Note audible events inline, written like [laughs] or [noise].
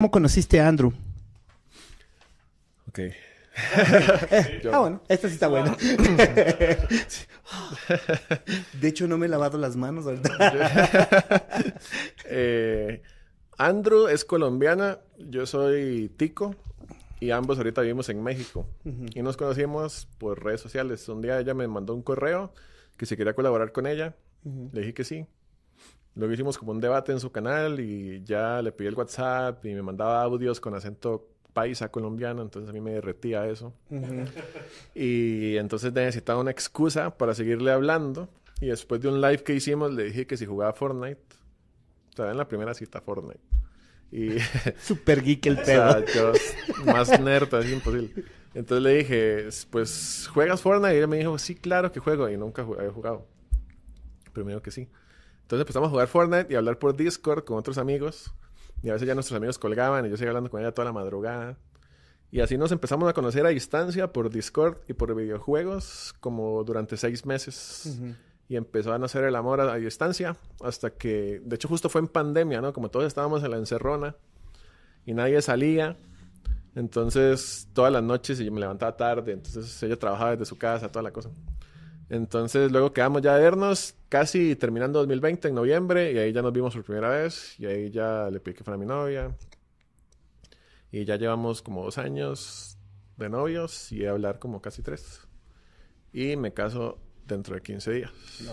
¿Cómo conociste a Andrew? Ok. [laughs] ah, bueno, esta sí está buena. [laughs] de hecho, no me he lavado las manos [laughs] eh, Andrew es colombiana, yo soy tico y ambos ahorita vivimos en México. Y nos conocimos por redes sociales. Un día ella me mandó un correo que se quería colaborar con ella. Le dije que sí. Luego hicimos como un debate en su canal y ya le pedí el WhatsApp y me mandaba audios con acento paisa colombiano, entonces a mí me derretía eso. y entonces necesitaba una excusa para seguirle hablando. Y después de un live que hicimos, le dije que si jugaba Fortnite, o sea, en la primera cita Fortnite. Y... [laughs] Super geek el [laughs] pedo. más nerd, es imposible. Entonces le dije, pues, ¿juegas Fortnite? Y él me dijo, sí, claro que juego. Y nunca había jugado. Primero que sí. Entonces empezamos a jugar Fortnite y a hablar por Discord con otros amigos. Y a veces ya nuestros amigos colgaban y yo seguía hablando con ella toda la madrugada. Y así nos empezamos a conocer a distancia por Discord y por videojuegos como durante seis meses. Y empezó a nacer el amor a, distancia hasta que, de hecho, justo fue en pandemia, ¿no? Como todos estábamos en la encerrona y nadie salía. Entonces, todas las noches yo me levantaba tarde. Entonces, ella trabajaba desde su casa, toda la cosa. Entonces, luego quedamos ya de vernos, casi terminando 2020 en noviembre, y ahí ya nos vimos por primera vez, y ahí ya le pedí que fuera mi novia. Y ya llevamos como dos años de novios y de hablar como casi tres. Y me caso dentro de 15 días.